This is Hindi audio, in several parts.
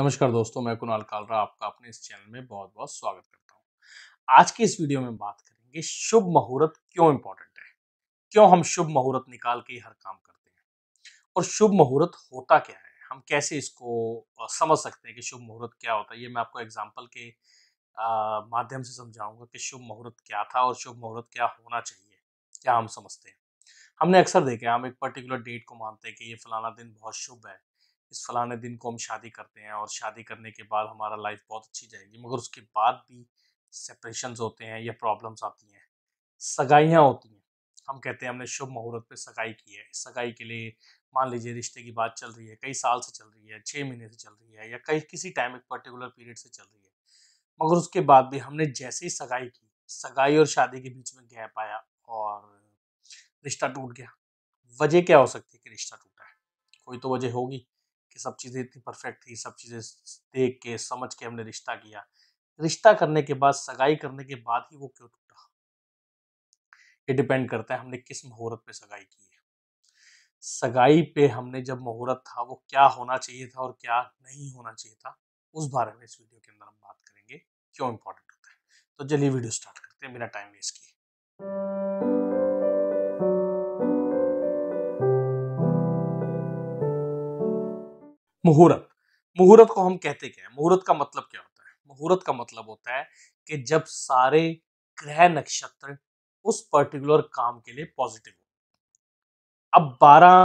नमस्कार दोस्तों मैं कुणाल कालरा आपका अपने इस चैनल में बहुत बहुत स्वागत करता हूँ आज की इस वीडियो में बात करेंगे शुभ मुहूर्त क्यों इम्पोर्टेंट है क्यों हम शुभ मुहूर्त निकाल के हर काम करते हैं और शुभ मुहूर्त होता क्या है हम कैसे इसको समझ सकते हैं कि शुभ मुहूर्त क्या होता है ये मैं आपको एग्जाम्पल के माध्यम से समझाऊंगा कि शुभ मुहूर्त क्या था और शुभ मुहूर्त क्या होना चाहिए क्या हम समझते हैं हमने अक्सर देखा हम एक पर्टिकुलर डेट को मानते हैं कि ये फलाना दिन बहुत शुभ है इस फलाने दिन को हम शादी करते हैं और शादी करने के बाद हमारा लाइफ बहुत अच्छी जाएगी मगर उसके बाद भी सेपरेशन होते हैं या प्रॉब्लम्स आती हैं सगाइयाँ होती हैं हम कहते हैं हमने शुभ मुहूर्त पर सगाई की है सगाई के लिए मान लीजिए रिश्ते की बात चल रही है कई साल से चल रही है छः महीने से चल रही है या कई किसी टाइम एक पर्टिकुलर पीरियड से चल रही है मगर उसके बाद भी हमने जैसे ही सगाई की सगाई और शादी के बीच में गैप आया और रिश्ता टूट गया वजह क्या हो सकती है कि रिश्ता टूटा है कोई तो वजह होगी कि सब चीज़ें इतनी परफेक्ट थी सब चीज़ें देख के समझ के हमने रिश्ता किया रिश्ता करने के बाद सगाई करने के बाद ही वो क्यों टूटा ये डिपेंड करता है हमने किस मुहूर्त पे सगाई की है सगाई पे हमने जब मुहूर्त था वो क्या होना चाहिए था और क्या नहीं होना चाहिए था उस बारे में इस वीडियो के अंदर हम बात करेंगे क्यों इंपॉर्टेंट होता है तो चलिए वीडियो स्टार्ट करते हैं बिना टाइम वेस्ट किए मुहूर्त मुहूर्त को हम कहते क्या है मुहूर्त का मतलब क्या होता है मुहूर्त का मतलब होता है कि जब सारे ग्रह नक्षत्र उस पर्टिकुलर काम के लिए पॉजिटिव हो अब बारह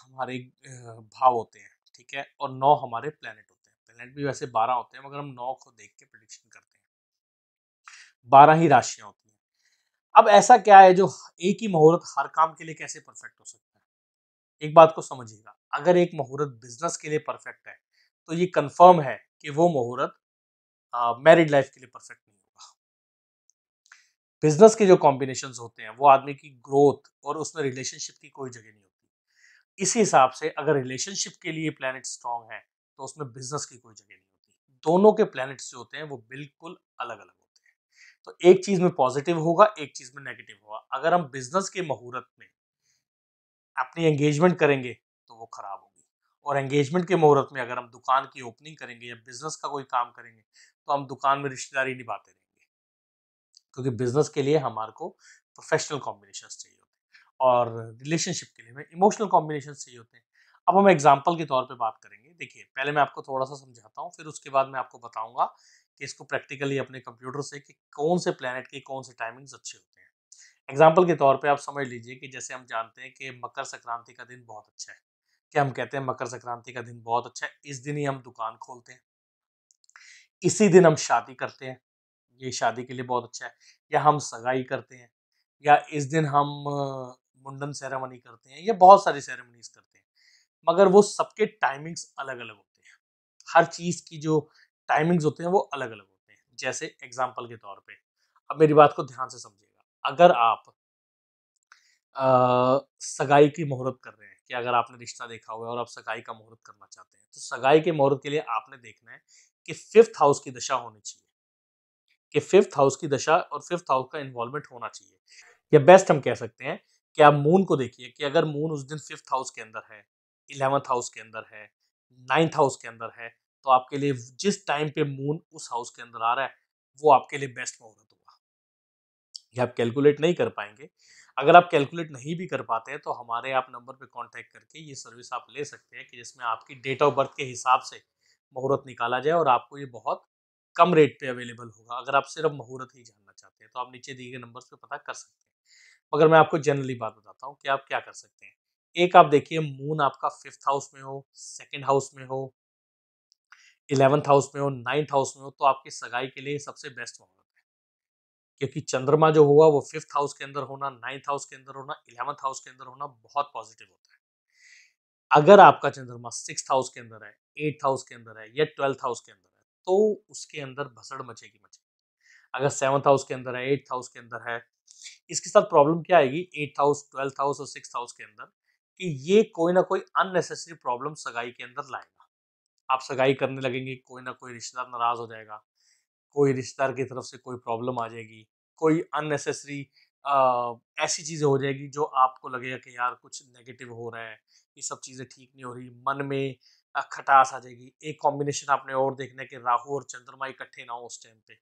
हमारे भाव होते हैं ठीक है और नौ हमारे प्लेनेट होते हैं प्लेनेट भी वैसे बारह होते हैं मगर हम नौ को देख के प्रडिक्शन करते हैं बारह ही राशियां होती हैं अब ऐसा क्या है जो एक ही मुहूर्त हर काम के लिए कैसे परफेक्ट हो सकता है एक बात को समझिएगा अगर एक मुहूर्त बिजनेस के लिए परफेक्ट है तो ये कंफर्म है कि वो मुहूर्त मैरिड लाइफ के लिए परफेक्ट नहीं होगा बिजनेस के जो कॉम्बिनेशन होते हैं वो आदमी की ग्रोथ और उसमें रिलेशनशिप की कोई जगह नहीं होती इसी हिसाब से अगर रिलेशनशिप के लिए प्लानट स्ट्रांग है तो उसमें बिजनेस की कोई जगह नहीं होती दोनों के प्लानट्स जो होते हैं वो बिल्कुल अलग अलग होते हैं तो एक चीज में पॉजिटिव होगा एक चीज में नेगेटिव होगा अगर हम बिजनेस के मुहूर्त में अपनी एंगेजमेंट करेंगे वो ख़राब होगी और एंगेजमेंट के मुहूर्त में अगर हम दुकान की ओपनिंग करेंगे या बिज़नेस का कोई काम करेंगे तो हम दुकान में रिश्तेदारी निभाते रहेंगे क्योंकि बिज़नेस के लिए हमारे को प्रोफेशनल कॉम्बिनेशन चाहिए होते हैं और रिलेशनशिप के लिए हमें इमोशनल कॉम्बिनेशन चाहिए होते हैं अब हम एग्जाम्पल के तौर पर बात करेंगे देखिए पहले मैं आपको थोड़ा सा समझाता हूँ फिर उसके बाद मैं आपको बताऊँगा कि इसको प्रैक्टिकली अपने कंप्यूटर से कि कौन से प्लानट के कौन से टाइमिंग्स अच्छे होते हैं एग्जाम्पल के तौर पर आप समझ लीजिए कि जैसे हम जानते हैं कि मकर संक्रांति का दिन बहुत अच्छा है कि हम कहते हैं मकर संक्रांति का दिन बहुत अच्छा है इस दिन ही हम दुकान खोलते हैं इसी दिन हम शादी करते हैं ये शादी के लिए बहुत अच्छा है या हम सगाई करते हैं या इस दिन हम मुंडन सेरेमनी करते हैं या बहुत सारी सेरेमनीज करते हैं मगर वो सबके टाइमिंग्स अलग अलग होते हैं हर चीज़ की जो टाइमिंग्स होते हैं वो अलग अलग होते हैं जैसे एग्जाम्पल के तौर पर अब मेरी बात को ध्यान से समझिएगा अगर आप आ, सगाई की मुहूर्त कर रहे हैं कि अगर आपने रिश्ता देखा हुआ है और आप सगाई का मुहूर्त करना चाहते हैं तो सगाई के मुहूर्त के लिए आपने देखना है कि फिफ्थ हाउस की दशा होनी चाहिए कि फिफ्थ हाउस की दशा और फिफ्थ हाउस का इन्वॉल्वमेंट होना चाहिए या बेस्ट हम कह सकते हैं कि आप मून को देखिए कि अगर मून उस दिन फिफ्थ हाउस के अंदर है इलेवंथ हाउस के अंदर है नाइन्थ हाउस के अंदर है तो आपके लिए जिस टाइम पे मून उस हाउस के अंदर आ रहा है वो आपके लिए बेस्ट मुहूर्त होगा ये आप कैलकुलेट नहीं कर पाएंगे अगर आप कैलकुलेट नहीं भी कर पाते हैं तो हमारे आप नंबर पर कॉन्टैक्ट करके ये सर्विस आप ले सकते हैं कि जिसमें आपकी डेट ऑफ बर्थ के हिसाब से मुहूर्त निकाला जाए और आपको ये बहुत कम रेट पे अवेलेबल होगा अगर आप सिर्फ मुहूर्त ही जानना चाहते हैं तो आप नीचे दिए गए नंबर पर पता कर सकते हैं मगर मैं आपको जनरली बात बताता हूँ कि आप क्या कर सकते हैं एक आप देखिए मून आपका फिफ्थ हाउस में हो सेकेंड हाउस में हो इलेवंथ हाउस में हो नाइन्थ हाउस में हो तो आपकी सगाई के लिए सबसे बेस्ट होगा क्योंकि चंद्रमा जो हुआ वो फिफ्थ हाउस के अंदर होना नाइन्थ हाउस के अंदर होना इलेवंथ हाउस के अंदर होना बहुत पॉजिटिव होता है अगर आपका चंद्रमा सिक्स हाउस के अंदर है एट्थ हाउस के अंदर है या ट्वेल्थ हाउस के अंदर है तो उसके अंदर भसड़ मचेगी मचेगी अगर सेवंथ हाउस के अंदर है एट्थ हाउस के अंदर है इसके साथ प्रॉब्लम क्या आएगी एट्थ हाउस ट्वेल्थ हाउस और सिक्स हाउस के अंदर कि ये कोई ना कोई अननेसेसरी प्रॉब्लम सगाई के अंदर लाएगा आप सगाई करने लगेंगे कोई ना कोई रिश्तेदार नाराज हो जाएगा कोई रिश्तेदार की तरफ से कोई प्रॉब्लम आ जाएगी कोई अननेसेसरी ऐसी चीज़ें हो जाएगी जो आपको लगेगा कि यार कुछ नेगेटिव हो रहा है ये सब चीज़ें ठीक नहीं हो रही मन में खटास आ जाएगी एक कॉम्बिनेशन आपने और देखना है कि राहु और चंद्रमा इकट्ठे ना हो उस टाइम पे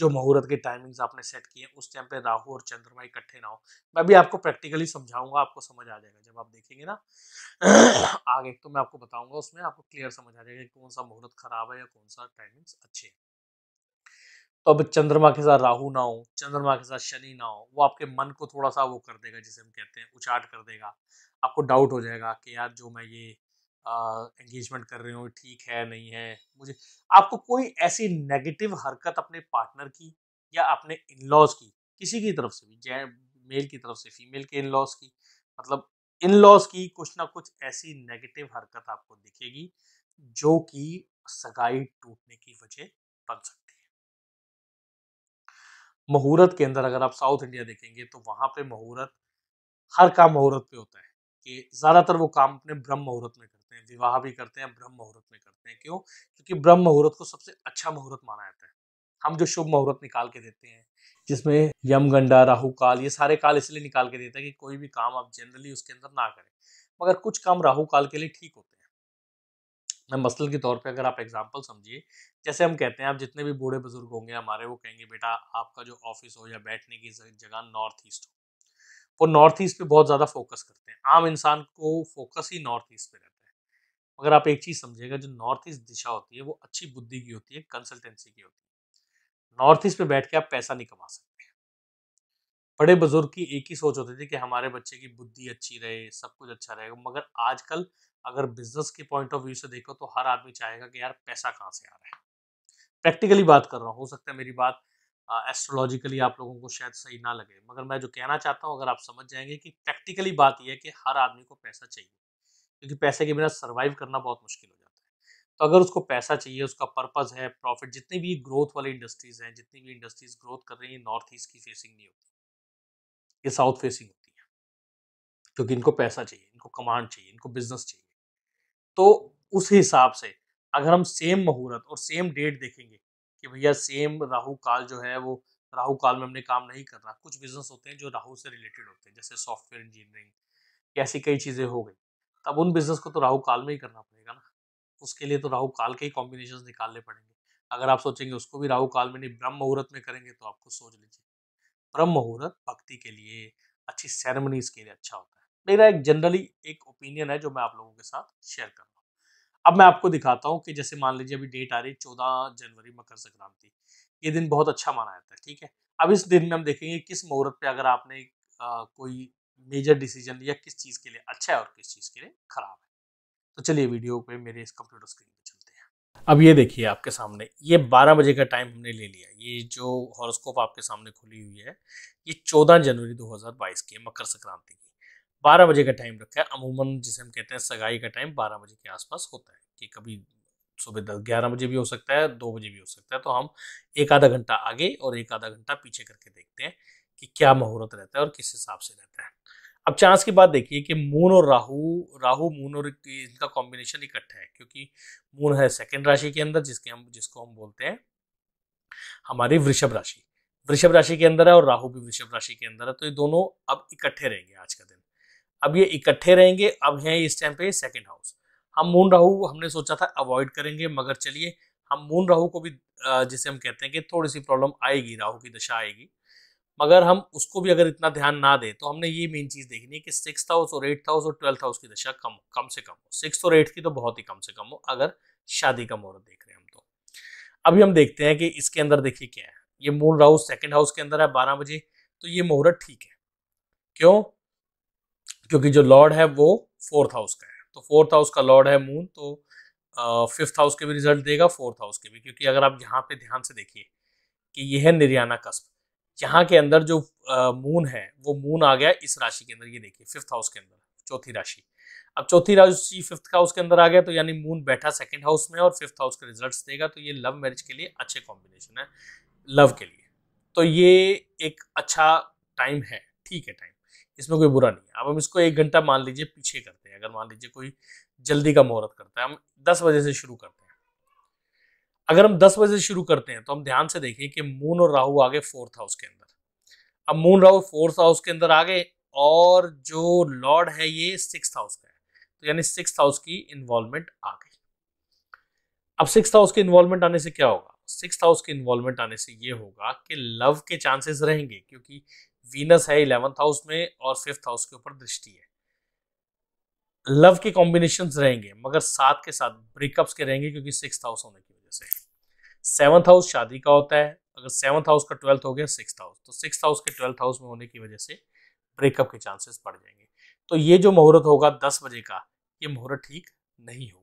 जो मुहूर्त के टाइमिंग्स आपने सेट किए उस टाइम पे राहु और चंद्रमा इकट्ठे ना हो मैं भी आपको प्रैक्टिकली समझाऊंगा आपको समझ आ जाएगा जब आप देखेंगे ना आगे तो मैं आपको बताऊंगा उसमें आपको क्लियर समझ आ जाएगा कौन सा मुहूर्त खराब है या कौन सा टाइमिंग्स अच्छे हैं तो अब चंद्रमा के साथ राहु ना हो चंद्रमा के साथ शनि ना हो वो आपके मन को थोड़ा सा वो कर देगा जिसे हम कहते हैं उचाट कर देगा आपको डाउट हो जाएगा कि यार जो मैं ये एंगेजमेंट कर रही हूँ ठीक है नहीं है मुझे आपको कोई ऐसी नेगेटिव हरकत अपने पार्टनर की या अपने इन लॉज की किसी की तरफ से भी जै मेल की तरफ से फीमेल के इन लॉज की मतलब इन लॉज की कुछ ना कुछ ऐसी नेगेटिव हरकत आपको दिखेगी जो कि सगाई टूटने की वजह बन सकती मुहूर्त के अंदर अगर आप साउथ इंडिया देखेंगे तो वहाँ पे मुहूर्त हर काम मुहूर्त पे होता है कि ज़्यादातर वो काम अपने ब्रह्म मुहूर्त में करते हैं विवाह भी करते हैं ब्रह्म मुहूर्त में करते हैं क्यों क्योंकि ब्रह्म मुहूर्त को सबसे अच्छा मुहूर्त माना जाता है हम जो शुभ मुहूर्त निकाल के देते हैं जिसमें यम गंडा राहु काल ये सारे काल इसलिए निकाल के देते हैं कि कोई भी काम आप जनरली उसके अंदर ना करें मगर कुछ काम राहु काल के लिए ठीक होते हैं मसल के तौर पे अगर आप एग्जांपल समझिए जैसे हम कहते हैं आप जितने भी बूढ़े बुजुर्ग होंगे हमारे वो कहेंगे बेटा आपका जो ऑफिस हो या बैठने की जगह नॉर्थ ईस्ट हो वो नॉर्थ ईस्ट पे बहुत ज़्यादा फोकस करते हैं आम इंसान को फोकस ही नॉर्थ ईस्ट पे रहता है मगर आप एक चीज़ समझिएगा जो नॉर्थ ईस्ट दिशा होती है वो अच्छी बुद्धि की होती है कंसल्टेंसी की होती है नॉर्थ ईस्ट पे बैठ के आप पैसा नहीं कमा सकते बड़े बुजुर्ग की एक ही सोच होती थी कि हमारे बच्चे की बुद्धि अच्छी रहे सब कुछ अच्छा रहेगा मगर आजकल अगर बिजनेस के पॉइंट ऑफ व्यू से देखो तो हर आदमी चाहेगा कि यार पैसा कहाँ से आ रहा है प्रैक्टिकली बात कर रहा हूँ हो सकता है मेरी बात एस्ट्रोलॉजिकली आप लोगों को शायद सही ना लगे मगर मैं जो कहना चाहता हूँ अगर आप समझ जाएंगे कि प्रैक्टिकली बात यह है कि हर आदमी को पैसा चाहिए क्योंकि पैसे के बिना सर्वाइव करना बहुत मुश्किल हो जाता है तो अगर उसको पैसा चाहिए उसका पर्पज़ है प्रॉफिट जितनी भी ग्रोथ वाली इंडस्ट्रीज़ हैं जितनी भी इंडस्ट्रीज़ ग्रोथ कर रही हैं नॉर्थ ईस्ट की फेसिंग नहीं होती ये साउथ फेसिंग होती है क्योंकि इनको पैसा चाहिए इनको कमांड चाहिए इनको बिजनेस चाहिए तो उस हिसाब से अगर हम सेम मुहूर्त और सेम डेट देखेंगे कि भैया सेम राहु काल जो है वो राहु काल में हमने काम नहीं करना कुछ बिजनेस होते हैं जो राहु से रिलेटेड होते हैं जैसे सॉफ्टवेयर इंजीनियरिंग ऐसी कई चीज़ें हो गई तब उन बिजनेस को तो राहु काल में ही करना पड़ेगा ना उसके लिए तो राहु काल के ही कॉम्बिनेशन निकालने पड़ेंगे अगर आप सोचेंगे उसको भी राहु काल में नहीं ब्रह्म मुहूर्त में करेंगे तो आपको सोच लीजिए ब्रह्म मुहूर्त भक्ति के लिए अच्छी सेरेमनीज के लिए अच्छा होता है मेरा एक जनरली एक ओपिनियन है जो मैं आप लोगों के साथ शेयर कर रहा हूँ अब मैं आपको दिखाता हूँ कि जैसे मान लीजिए अभी डेट आ रही है चौदह जनवरी मकर संक्रांति ये दिन बहुत अच्छा माना जाता है ठीक है अब इस दिन में हम देखेंगे किस मुहूर्त पे अगर आपने आ, कोई मेजर डिसीजन लिया किस चीज़ के लिए अच्छा है और किस चीज़ के लिए ख़राब है तो चलिए वीडियो पे मेरे इस कंप्यूटर स्क्रीन पे चलते हैं अब ये देखिए आपके सामने ये 12 बजे का टाइम हमने ले लिया ये जो हॉरोस्कोप आपके सामने खुली हुई है ये 14 जनवरी 2022 की है मकर संक्रांति की बारह बजे का टाइम रखा है अमूमन जिसे हम कहते हैं सगाई का टाइम बारह बजे के आसपास होता है कि कभी सुबह दस ग्यारह बजे भी हो सकता है दो बजे भी हो सकता है तो हम एक आधा घंटा आगे और एक आधा घंटा पीछे करके देखते हैं कि क्या मुहूर्त रहता है और किस हिसाब से रहता है अब चांस की बात देखिए कि मून और राहु राहु मून और इनका कॉम्बिनेशन इकट्ठा है क्योंकि मून है सेकंड राशि के अंदर जिसके हम जिसको हम बोलते हैं हमारी वृषभ राशि वृषभ राशि के अंदर है और राहु भी वृषभ राशि के अंदर है तो ये दोनों अब इकट्ठे रहेंगे आज का दिन अब ये इकट्ठे रहेंगे अब हैं इस टाइम पे सेकेंड हाउस हम मून राहु हमने सोचा था अवॉइड करेंगे मगर चलिए हम मून राहु को भी जिसे हम कहते हैं कि थोड़ी सी प्रॉब्लम आएगी राहु की दशा आएगी मगर हम उसको भी अगर इतना ध्यान ना दें तो हमने ये मेन चीज़ देखनी है कि सिक्स हाउस और एट्थ हाउस और ट्वेल्थ हाउस की दशा कम हो कम से कम हो सिक्स और एट्थ की तो बहुत ही कम से कम हो अगर शादी का मुहूर्त देख रहे हैं हम तो अभी हम देखते हैं कि इसके अंदर देखिए क्या है ये मून राहु सेकेंड हाउस के अंदर है बारह बजे तो ये मुहूर्त ठीक है क्यों क्योंकि जो लॉर्ड है वो फोर्थ हाउस का है तो फोर्थ हाउस का लॉर्ड है मून तो फिफ्थ हाउस के भी रिजल्ट देगा फोर्थ हाउस के भी क्योंकि अगर आप यहाँ पे ध्यान से देखिए कि यह है निर्याना कस्ब यहाँ के अंदर जो मून है वो मून आ गया इस राशि के अंदर ये देखिए फिफ्थ हाउस के अंदर चौथी राशि अब चौथी राशि फिफ्थ हाउस के अंदर आ गया तो यानी मून बैठा सेकंड हाउस में और फिफ्थ हाउस के रिजल्ट्स देगा तो ये लव मैरिज के लिए अच्छे कॉम्बिनेशन है लव के लिए तो ये एक अच्छा टाइम है ठीक है टाइम इसमें कोई बुरा नहीं है अब हम इसको एक घंटा मान लीजिए पीछे करते हैं अगर मान लीजिए कोई जल्दी का मुहूर्त करता है हम दस बजे से शुरू करते हैं अगर हम दस बजे शुरू करते हैं तो हम ध्यान से देखें कि मून और राहु आगे फोर्थ हाउस के अंदर अब मून राहु फोर्थ हाउस के अंदर आ गए और जो लॉर्ड है ये सिक्स हाउस का है तो यानी सिक्स हाउस की इन्वॉल्वमेंट आ गई अब सिक्स हाउस की इन्वॉल्वमेंट आने से क्या होगा सिक्स हाउस के इन्वॉल्वमेंट आने से ये होगा कि लव के चांसेस रहेंगे क्योंकि वीनस है इलेवंथ हाउस में और फिफ्थ हाउस के ऊपर दृष्टि है लव के कॉम्बिनेशन रहेंगे मगर साथ के साथ ब्रेकअप्स के रहेंगे क्योंकि सिक्स हाउस होने की वजह से सेवंथ हाउस शादी का होता है अगर सेवन्थ हाउस का ट्वेल्थ हो गया सिक्स हाउस तो सिक्स हाउस के ट्वेल्थ हाउस में होने की वजह से ब्रेकअप के चांसेस बढ़ जाएंगे तो ये जो मुहूर्त होगा दस बजे का ये मुहूर्त ठीक नहीं होगा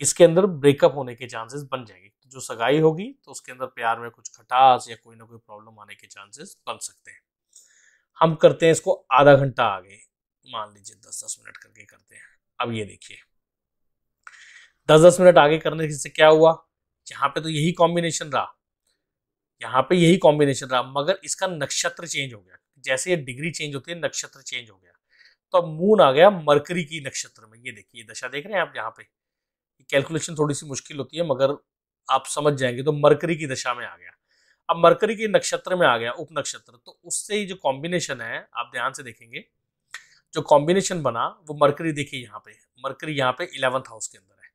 इसके अंदर ब्रेकअप होने के चांसेस बन जाएंगे जो सगाई होगी तो उसके अंदर प्यार में कुछ खटास या कोई ना कोई प्रॉब्लम आने के चांसेस बन सकते हैं हम करते हैं इसको आधा घंटा आगे मान लीजिए दस दस मिनट करके करते हैं अब ये देखिए दस दस मिनट आगे करने से क्या हुआ यहाँ पे तो यही कॉम्बिनेशन रहा यहाँ पे यही कॉम्बिनेशन रहा मगर इसका नक्षत्र चेंज हो गया जैसे ये डिग्री चेंज होती है नक्षत्र चेंज हो गया तो अब मून आ गया मरकरी की नक्षत्र में ये देखिए दशा देख रहे हैं आप यहाँ पे कैलकुलेशन थोड़ी सी मुश्किल होती है मगर आप समझ जाएंगे तो मरकरी की दशा में आ गया अब मरकरी के नक्षत्र में आ गया उप नक्षत्र तो उससे ही जो कॉम्बिनेशन है आप ध्यान से देखेंगे जो कॉम्बिनेशन बना वो मरकरी देखिए यहाँ पे मरकरी यहाँ पे इलेवंथ हाउस के अंदर है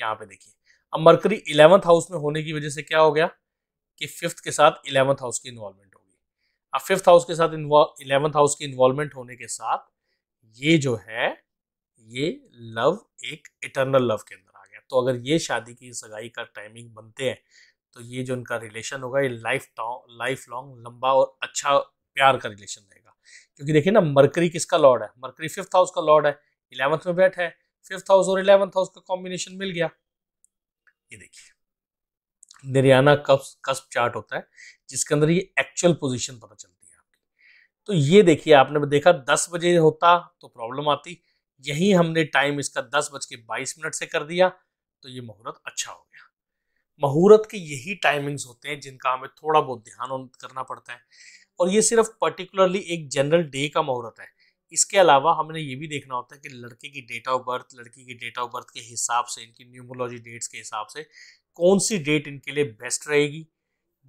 यहाँ पे देखिए अब मरकरी इलेवंथ हाउस में होने की वजह से क्या हो गया कि फिफ्थ के साथ इलेवंथ हाउस की इन्वॉल्वमेंट होगी अब फिफ्थ हाउस के साथ इलेवंथ हाउस की इन्वॉल्वमेंट होने के साथ ये जो है ये लव एक इटर्नल लव के अंदर आ गया तो अगर ये शादी की सगाई का टाइमिंग बनते हैं तो ये जो उनका रिलेशन होगा ये लाइफ लाइफ लॉन्ग लंबा और अच्छा प्यार का रिलेशन रहेगा क्योंकि देखिए ना मरकरी किसका लॉर्ड है मरकरी फिफ्थ हाउस का लॉर्ड है इलेवंथ में बैठा है फिफ्थ हाउस और इलेवंथ हाउस का कॉम्बिनेशन मिल गया ये देखिए निर्याना कप्स कस्प चार्ट होता है जिसके अंदर ये एक्चुअल पोजिशन पता चलती है आपकी तो ये देखिए आपने देखा दस बजे होता तो प्रॉब्लम आती यही हमने टाइम इसका दस बज के बाईस मिनट से कर दिया तो ये मुहूर्त अच्छा हो मुहूर्त के यही टाइमिंग्स होते हैं जिनका हमें थोड़ा बहुत ध्यान करना पड़ता है और ये सिर्फ पर्टिकुलरली एक जनरल डे का मुहूर्त है इसके अलावा हमने ये भी देखना होता है कि लड़के की डेट ऑफ बर्थ लड़की की डेट ऑफ बर्थ के हिसाब से इनकी न्यूमोलॉजी डेट्स के हिसाब से कौन सी डेट इनके लिए बेस्ट रहेगी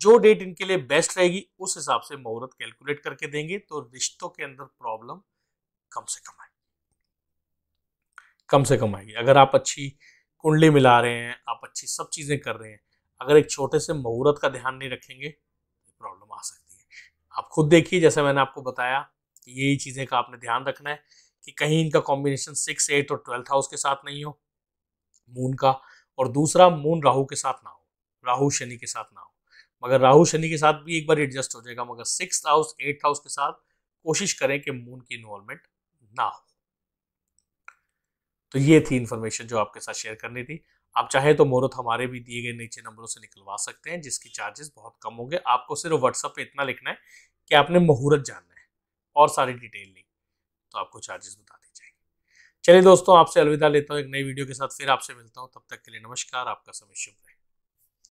जो डेट इनके लिए बेस्ट रहेगी उस हिसाब से मुहूर्त कैलकुलेट करके देंगे तो रिश्तों के अंदर प्रॉब्लम कम से कम आएगी कम से कम आएगी अगर आप अच्छी कुंडली मिला रहे हैं आप अच्छी सब चीज़ें कर रहे हैं अगर एक छोटे से मुहूर्त का ध्यान नहीं रखेंगे तो प्रॉब्लम आ सकती है आप खुद देखिए जैसे मैंने आपको बताया कि यही चीज़ें का आपने ध्यान रखना है कि कहीं इनका कॉम्बिनेशन सिक्स एट और ट्वेल्थ हाउस के साथ नहीं हो मून का और दूसरा मून राहु के साथ ना हो राहु शनि के साथ ना हो मगर राहु शनि के साथ भी एक बार एडजस्ट हो जाएगा मगर सिक्स हाउस एट्थ हाउस के साथ कोशिश करें कि मून की इन्वॉल्वमेंट ना हो तो ये थी इन्फॉर्मेशन जो आपके साथ शेयर करनी थी आप चाहे तो मोहरत हमारे भी दिए गए नीचे नंबरों से निकलवा सकते हैं जिसकी चार्जेस बहुत कम होंगे आपको सिर्फ व्हाट्सअप पे इतना लिखना है कि आपने मुहूर्त जानना है और सारी डिटेल नहीं तो आपको चार्जेस बता दी जाएंगे चलिए दोस्तों आपसे अलविदा लेता हूँ एक नई वीडियो के साथ फिर आपसे मिलता हूँ तब तक के लिए नमस्कार आपका समय शुभ रहे